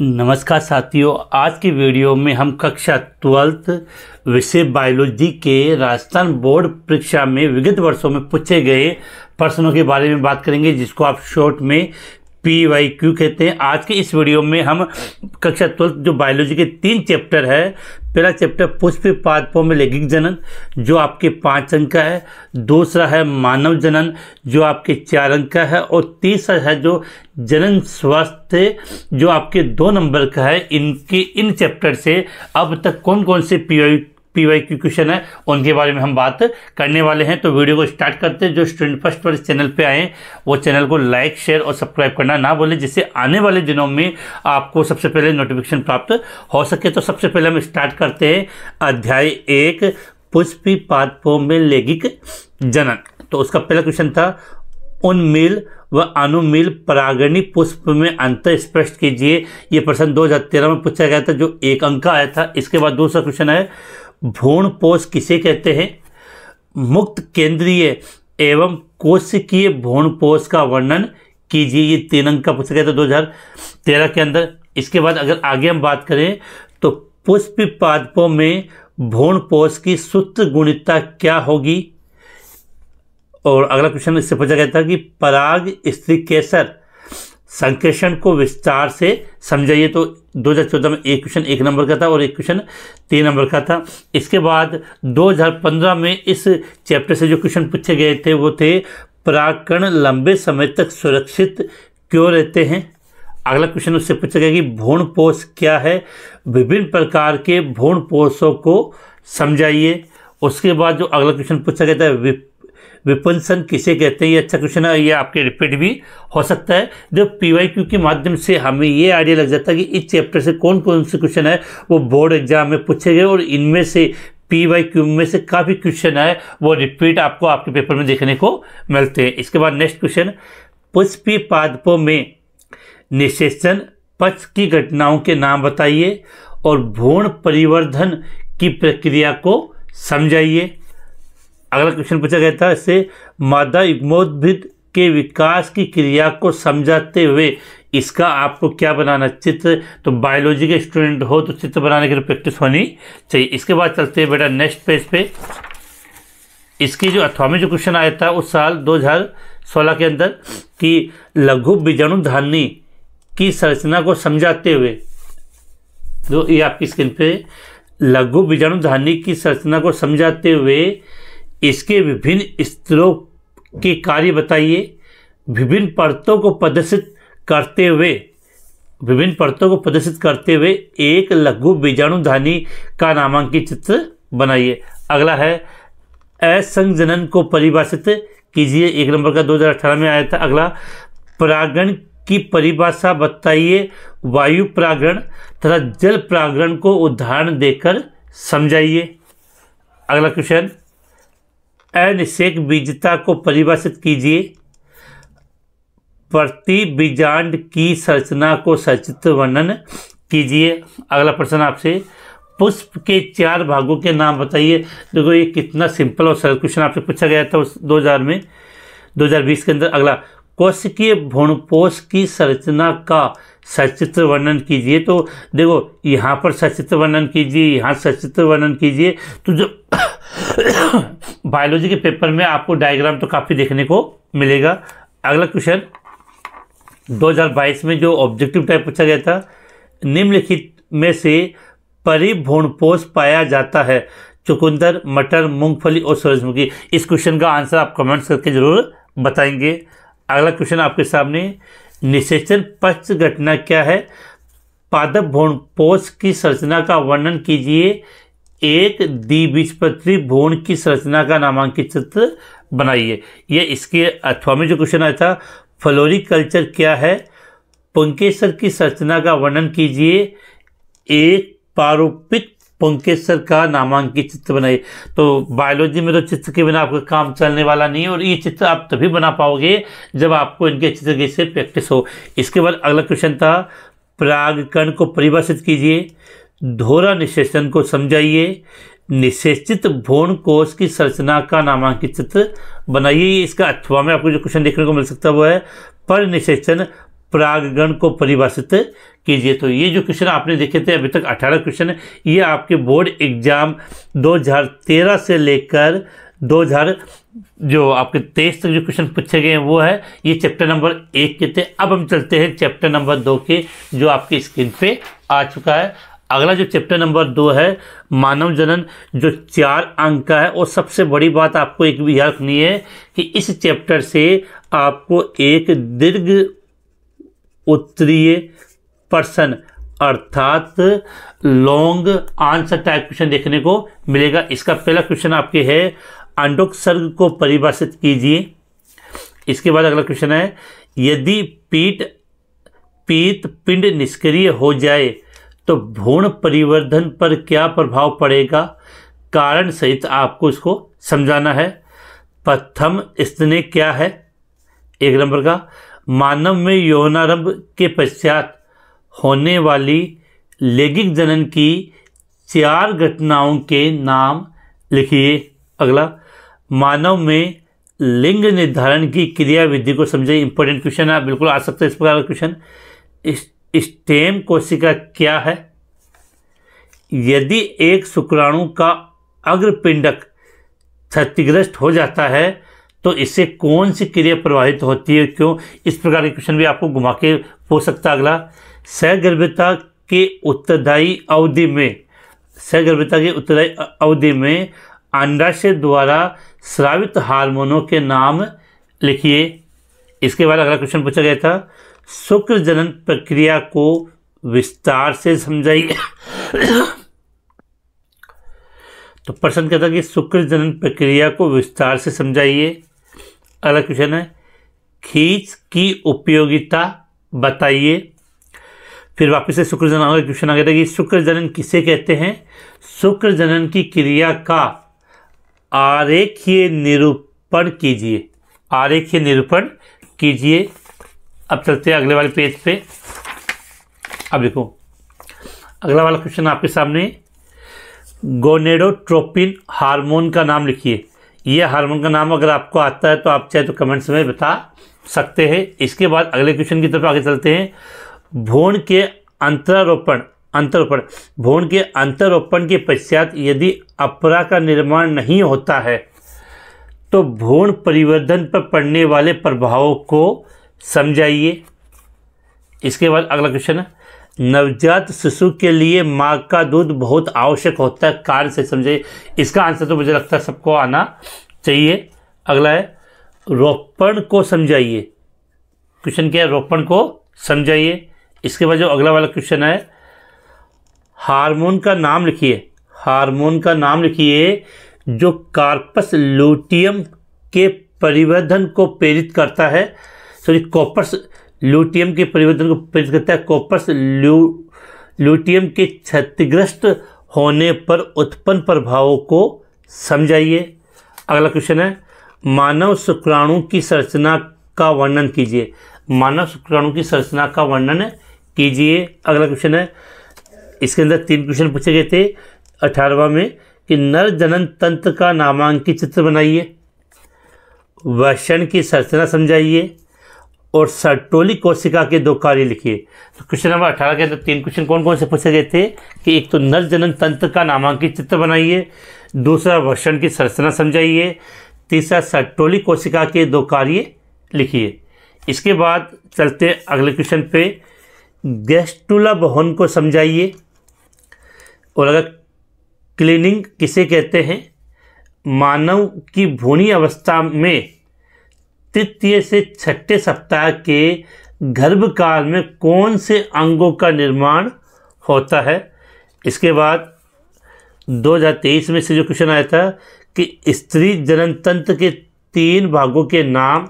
नमस्कार साथियों आज की वीडियो में हम कक्षा ट्वेल्थ विषय बायोलॉजी के राजस्थान बोर्ड परीक्षा में विगत वर्षों में पूछे गए प्रश्नों के बारे में बात करेंगे जिसको आप शॉर्ट में पी वाई क्यू कहते हैं आज के इस वीडियो में हम कक्षा ट्वेल्थ जो बायोलॉजी के तीन चैप्टर है पहला चैप्टर पुष्प पादपों में लैंगिक जनन जो आपके पाँच अंक का है दूसरा है मानव जनन जो आपके चार अंक का है और तीसरा है जो जनन स्वास्थ्य जो आपके दो नंबर का है इनके इन चैप्टर से अब तक कौन कौन से P Y P Y Q question है उनके बारे में हम बात करने वाले हैं तो वीडियो को स्टार्ट करते हैं जो स्टूडेंट फर्स्ट पर इस चैनल पे आए वो चैनल को लाइक शेयर और सब्सक्राइब करना ना बोले जिससे आने वाले दिनों में आपको सबसे पहले नोटिफिकेशन प्राप्त हो सके तो सबसे पहले हम स्टार्ट करते हैं अध्याय एक पुष्पी पादपों में लैगिक जनन तो उसका पहला क्वेश्चन था उन्मील व अनुमील परागणी पुष्प में अंतर स्पष्ट कीजिए ये प्रश्न दो में पूछा गया था जो एक अंक आया था इसके बाद दूसरा क्वेश्चन है भ्रूण पोष किसे कहते हैं मुक्त केंद्रीय एवं कोशिकीय भ्रूण पोष का वर्णन कीजिए ये तीन अंक का पुस्तक है तो दो तेरह के अंदर इसके बाद अगर आगे हम बात करें तो पुष्प पादपों में भ्रूण पोष की सूत्र गुणिता क्या होगी और अगला क्वेश्चन इससे पूछा गया था कि पराग स्त्री केसर संकेषण को विस्तार से समझाइए तो 2014 में एक क्वेश्चन एक नंबर का था और एक क्वेश्चन तीन नंबर का था इसके बाद 2015 में इस चैप्टर से जो क्वेश्चन पूछे गए थे वो थे पराकण लंबे समय तक सुरक्षित क्यों रहते हैं अगला क्वेश्चन उससे पूछा गया कि भूण पोष क्या है विभिन्न प्रकार के भूण पोषों को समझाइए उसके बाद जो अगला क्वेश्चन पूछा गया था विपुलसन किसे कहते हैं ये अच्छा क्वेश्चन है ये आपके रिपीट भी हो सकता है जब पी के माध्यम से हमें ये आइडिया लग जाता है कि इस चैप्टर से कौन कौन से क्वेश्चन है वो बोर्ड एग्जाम में पूछे गए और इनमें से पी वाई क्यू में से काफ़ी क्वेश्चन है वो रिपीट आपको आपके पेपर में देखने को मिलते हैं इसके बाद नेक्स्ट क्वेश्चन पुष्पी पादपों में निषेचन पक्ष की घटनाओं के नाम बताइए और भूण परिवर्धन की प्रक्रिया को समझाइए अगला क्वेश्चन पूछा गया था इससे मादा युग्मोद्भिद के विकास की क्रिया को समझाते हुए इसका आपको क्या बनाना चित्र तो बायोलॉजी के स्टूडेंट हो तो चित्र बनाने की प्रैक्टिस होनी चाहिए इसके बाद चलते हैं बेटा नेक्स्ट पेज पे इसकी जो अथवा जो क्वेश्चन आया था उस साल 2016 के अंदर कि लघु बीजाणु धानी की संरचना को समझाते हुए जो तो ये आपकी स्क्रीन पे लघु बीजाणु धानी की संरचना को समझाते हुए इसके विभिन्न स्तरों के कार्य बताइए विभिन्न परतों को प्रदर्शित करते हुए विभिन्न परतों को प्रदर्शित करते हुए एक लघु बीजाणुधानी का नामांकित चित्र बनाइए अगला है असंजनन को परिभाषित कीजिए एक नंबर का 2018 में आया था अगला परागण की परिभाषा बताइए वायु परागण तथा जल परागण को उदाहरण देकर समझाइए अगला क्वेश्चन एन शेक बीजता को परिभाषित कीजिए प्रति बीजांड की संरचना को सचित्र वर्णन कीजिए अगला प्रश्न आपसे पुष्प के चार भागों के नाम बताइए देखो ये कितना सिंपल और सरल क्वेश्चन आपसे पूछा गया था उस 2000 में 2020 के अंदर अगला कोशिकीय भ्रूणपोष की संरचना का सचित्र वर्णन कीजिए तो देखो यहाँ पर सचित्र वर्णन कीजिए यहाँ सचित्र वर्णन कीजिए तो जो बायोलॉजी के पेपर में आपको डायग्राम तो काफ़ी देखने को मिलेगा अगला क्वेश्चन 2022 में जो ऑब्जेक्टिव टाइप पूछा गया था निम्नलिखित में से परिभ्रूणपोष पाया जाता है चुकंदर मटर मूंगफली और सूरजमुखी इस क्वेश्चन का आंसर आप कमेंट्स करके ज़रूर बताएंगे अगला क्वेश्चन आपके सामने निषेचन पक्ष घटना क्या है पादप भ्रूणपोष की संरचना का वर्णन कीजिए एक द्विबीजपत्री भ्रूण की संरचना का नामांकित चित्र बनाइए यह इसके अथवा में जो क्वेश्चन आया था फ्लोरिकल्चर क्या है पंकेश्वर की संरचना का वर्णन कीजिए एक पारूपिक पंकेश्वर का नामांकित चित्र बनाइए तो बायोलॉजी में तो चित्र के बिना आपका काम चलने वाला नहीं है और ये चित्र आप तभी बना पाओगे जब आपको इनके अच्छी तरीके से प्रैक्टिस हो इसके बाद अगला क्वेश्चन था प्रागकण को परिभाषित कीजिए धोरा निषेचन को समझाइए निषेचित भोन कोष की संरचना का नामांकित चित्र बनाइए इसका अथवा में आपको जो क्वेश्चन देखने को मिल सकता है वो है पर निषेचन प्रागण को परिभाषित कीजिए तो ये जो क्वेश्चन आपने देखे थे अभी तक 18 क्वेश्चन ये आपके बोर्ड एग्जाम 2013 से लेकर 2000 जो आपके तेईस तक जो क्वेश्चन पूछे गए हैं वो है ये चैप्टर नंबर एक के थे अब हम चलते हैं चैप्टर नंबर दो के जो आपकी स्क्रीन पे आ चुका है अगला जो चैप्टर नंबर दो है मानव जनन जो चार अंक का है और सबसे बड़ी बात आपको एक भी याद रखनी है कि इस चैप्टर से आपको एक दीर्घ उत्तरीय पर्सन अर्थात लॉन्ग आंसर टाइप क्वेश्चन देखने को मिलेगा इसका पहला क्वेश्चन आपके है सर्ग को परिभाषित कीजिए इसके बाद अगला क्वेश्चन है यदि पीठ पीत पिंड निष्क्रिय हो जाए तो भ्रूण परिवर्धन पर क्या प्रभाव पड़ेगा कारण सहित आपको इसको समझाना है प्रथम स्नेह क्या है एक नंबर का मानव में यौनारंभ के पश्चात होने वाली लैंगिक जनन की चार घटनाओं के नाम लिखिए अगला मानव में लिंग निर्धारण की क्रिया विधि को समझे इंपॉर्टेंट क्वेश्चन है बिल्कुल आ सकता है इस प्रकार का क्वेश्चन इस स्टेम कोशिका क्या है यदि एक शुक्राणु का अग्रपिंडक क्षतिग्रस्त हो जाता है तो इससे कौन सी क्रिया प्रभावित होती है क्यों इस प्रकार के क्वेश्चन भी आपको घुमा के हो सकता अगला सहगर्भता के उत्तरदायी अवधि में सहगर्भता की उत्तरदायी अवधि में अंडाशय द्वारा श्रावित हार्मोनों के नाम लिखिए इसके बाद अगला क्वेश्चन पूछा गया था शुक्र जनन प्रक्रिया को विस्तार से समझाइए तो प्रश्न कहता कि शुक्र जनन प्रक्रिया को विस्तार से समझाइए अगला क्वेश्चन है खींच की उपयोगिता बताइए फिर वापस से शुक्र जनन क्वेश्चन आ गया था कि शुक्र जनन किसे कहते हैं शुक्र जनन की क्रिया का आरेखीय निरूपण कीजिए आरेखीय निरूपण कीजिए अब चलते हैं अगले वाले पेज पे अब देखो अगला वाला क्वेश्चन आपके सामने गोनेडोट्रोपिन हार्मोन का नाम लिखिए यह हार्मोन का नाम अगर आपको आता है तो आप चाहे तो कमेंट्स में बता सकते हैं इसके बाद अगले क्वेश्चन की तरफ आगे चलते हैं भोन के अंतरारोपण अंतरोपण भोन के अंतरोपण के पश्चात यदि अपरा का निर्माण नहीं होता है तो भोन परिवर्धन पर पड़ने वाले प्रभावों को समझाइए इसके बाद अगला क्वेश्चन है नवजात शिशु के लिए माँ का दूध बहुत आवश्यक होता है कार से समझाइए इसका आंसर तो मुझे लगता है सबको आना चाहिए अगला है रोपण को समझाइए क्वेश्चन क्या है रोपण को समझाइए इसके बाद जो अगला वाला क्वेश्चन है हार्मोन का नाम लिखिए हार्मोन का नाम लिखिए जो कार्पस लूटियम के परिवर्धन को प्रेरित करता है सॉरी कॉपर्स ल्यूटियम के परिवर्तन को प्रेरित करता है कॉपर्स ल्यू ल्यूटियम के क्षतिग्रस्त होने पर उत्पन्न प्रभावों को समझाइए अगला क्वेश्चन है मानव शुक्राणु की संरचना का वर्णन कीजिए मानव शुक्राणु की संरचना का वर्णन कीजिए अगला क्वेश्चन है इसके अंदर तीन क्वेश्चन पूछे गए थे अठारहवा में कि नर जनन तंत्र का नामांकित चित्र बनाइए वर्षण की संरचना समझाइए और सर्टोली कोशिका के दो कार्य लिखिए तो क्वेश्चन नंबर अठारह के अंदर तीन क्वेश्चन कौन कौन से पूछे गए थे कि एक तो नल जनन तंत्र का नामांकित चित्र बनाइए दूसरा वर्षण की संरचना समझाइए तीसरा सर्टोली कोशिका के दो कार्य लिखिए इसके बाद चलते हैं अगले क्वेश्चन पे गैस्टूला बहन को समझाइए और अगर क्लीनिंग किसे कहते हैं मानव की भूनी अवस्था में तृतीय से छठे सप्ताह के गर्भकाल में कौन से अंगों का निर्माण होता है इसके बाद 2023 में से जो क्वेश्चन आया था कि स्त्री जनन तंत्र के तीन भागों के नाम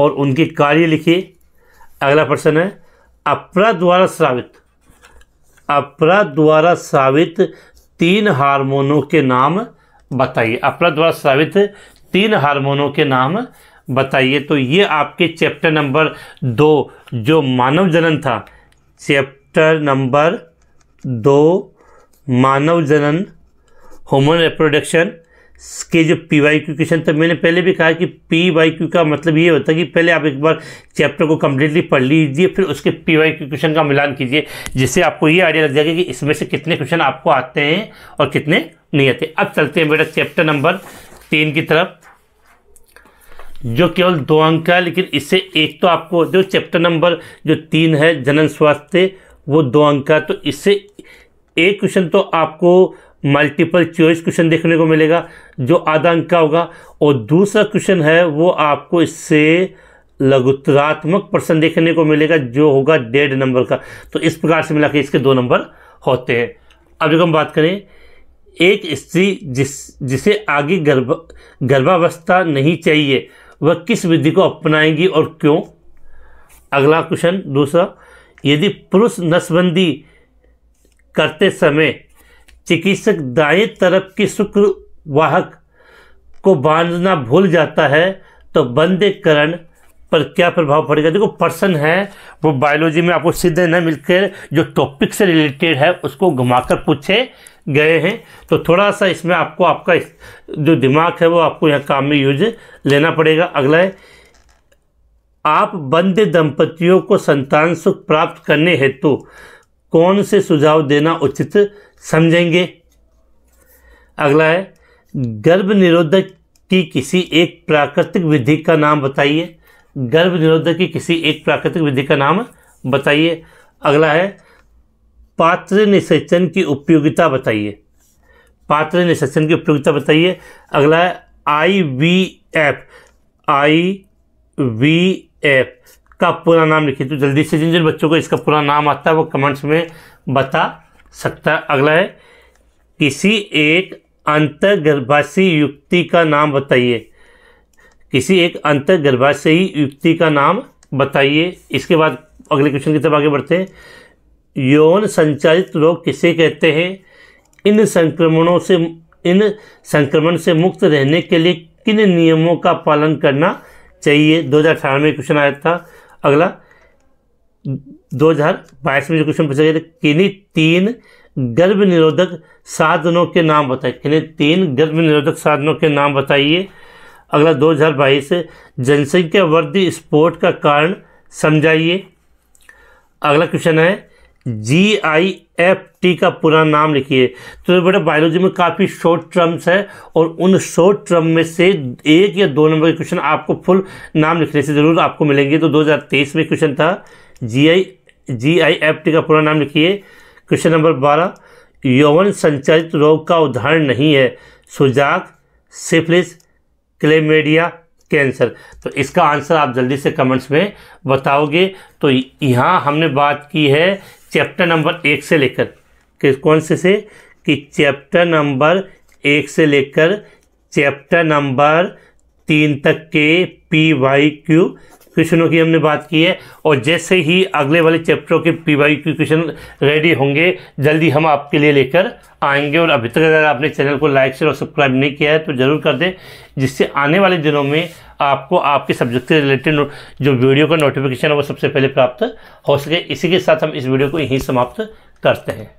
और उनके कार्य लिखिए अगला प्रश्न है अपरा द्वारा श्रावित अपरा द्वारा श्रावित तीन हार्मोनों के नाम बताइए अपरा द्वारा श्रावित तीन हार्मोनों के नाम बताइए तो ये आपके चैप्टर नंबर दो जो मानव जनन था चैप्टर नंबर दो मानव जनन होमन रिप्रोडक्शन के जो पी वाई क्यू क्वेश्चन तो मैंने पहले भी कहा कि पी वाई क्यू का मतलब ये होता है कि पहले आप एक बार चैप्टर को कम्प्लीटली पढ़ लीजिए फिर उसके पी वाई क्यू क्वेश्चन का मिलान कीजिए जिससे आपको ये आइडिया लग जाएगा कि इसमें से कितने क्वेश्चन आपको आते हैं और कितने नहीं आते अब चलते हैं बेटा चैप्टर नंबर तीन की तरफ जो केवल दो अंक का है लेकिन इससे एक तो आपको जो चैप्टर नंबर जो तीन है जनन स्वास्थ्य वो दो अंक का तो इससे एक क्वेश्चन तो आपको मल्टीपल चॉइस क्वेश्चन देखने को मिलेगा जो आधा अंक का होगा और दूसरा क्वेश्चन है वो आपको इससे लघुतरात्मक प्रश्न देखने को मिलेगा जो होगा डेढ़ नंबर का तो इस प्रकार से मिला के इसके दो नंबर होते हैं अब जब हम बात करें एक स्त्री जिस जिसे आगे गर्भ गर्भावस्था नहीं चाहिए वह किस विधि को अपनाएंगी और क्यों अगला क्वेश्चन दूसरा यदि पुरुष नसबंदी करते समय चिकित्सक दाएं तरफ की शुक्र वाहक को बांधना भूल जाता है तो बंदेकरण पर क्या प्रभाव पड़ेगा देखो पर्सन है वो बायोलॉजी में आपको सीधे न मिलकर जो टॉपिक से रिलेटेड है उसको घुमाकर पूछे गए हैं तो थोड़ा सा इसमें आपको आपका इस, जो दिमाग है वो आपको यहाँ काम में यूज लेना पड़ेगा अगला है आप बंद दंपतियों को संतान सुख प्राप्त करने हेतु तो कौन से सुझाव देना उचित समझेंगे अगला है गर्भ निरोधक की किसी एक प्राकृतिक विधि का नाम बताइए गर्भ निरोधक की किसी एक प्राकृतिक विधि का नाम बताइए अगला है पात्र निषेचन की उपयोगिता बताइए पात्र निषेचन की उपयोगिता बताइए अगला है I V F I V F का पूरा नाम लिखिए तो जल्दी से जिन जिन बच्चों को इसका पूरा नाम आता है वो कमेंट्स में बता सकता है अगला है किसी एक अंतर्गर्भाशी युक्ति का नाम बताइए किसी एक अंतर्गर्भाशयी युक्ति का नाम बताइए इसके बाद अगले क्वेश्चन की तरफ आगे बढ़ते हैं यौन संचालित रोग किसे कहते हैं इन संक्रमणों से इन संक्रमण से मुक्त रहने के लिए किन नियमों का पालन करना चाहिए अठारह में क्वेश्चन आया था अगला 2022 में जो क्वेश्चन पूछा गया था किन्हीं तीन गर्भ निरोधक साधनों के नाम बताइए किन्हीं तीन गर्भ निरोधक साधनों के नाम बताइए अगला 2022 जनसंख्या वृद्धि स्पोर्ट का कारण समझाइए अगला क्वेश्चन है जी आई एफ टी का पूरा नाम लिखिए तो बेटा बायोलॉजी में काफ़ी शॉर्ट टर्म्स है और उन शॉर्ट टर्म में से एक या दो नंबर के क्वेश्चन आपको फुल नाम लिखने से ज़रूर आपको मिलेंगे तो 2023 में क्वेश्चन था जी आई जी आई एफ टी का पूरा नाम लिखिए क्वेश्चन नंबर बारह यौवन संचालित रोग का उदाहरण नहीं है सुजाक सिफलिस क्लेमेडिया कैंसर तो इसका आंसर आप जल्दी से कमेंट्स में बताओगे तो यहाँ हमने बात की है चैप्टर नंबर एक से लेकर किस कौन से से कि चैप्टर नंबर एक से लेकर चैप्टर नंबर तीन तक के पी वाई क्यू क्वेश्चनों की हमने बात की है और जैसे ही अगले वाले चैप्टरों के P Y Q question ready होंगे जल्दी हम आपके लिए लेकर आएंगे और अभी तक अगर आपने चैनल को लाइक शेयर और सब्सक्राइब नहीं किया है तो ज़रूर कर दें जिससे आने वाले दिनों में आपको आपके सब्जेक्ट से रिलेटेड जो वीडियो का नोटिफिकेशन है वो सबसे पहले प्राप्त हो सके इसी के साथ हम इस वीडियो को यहीं समाप्त करते हैं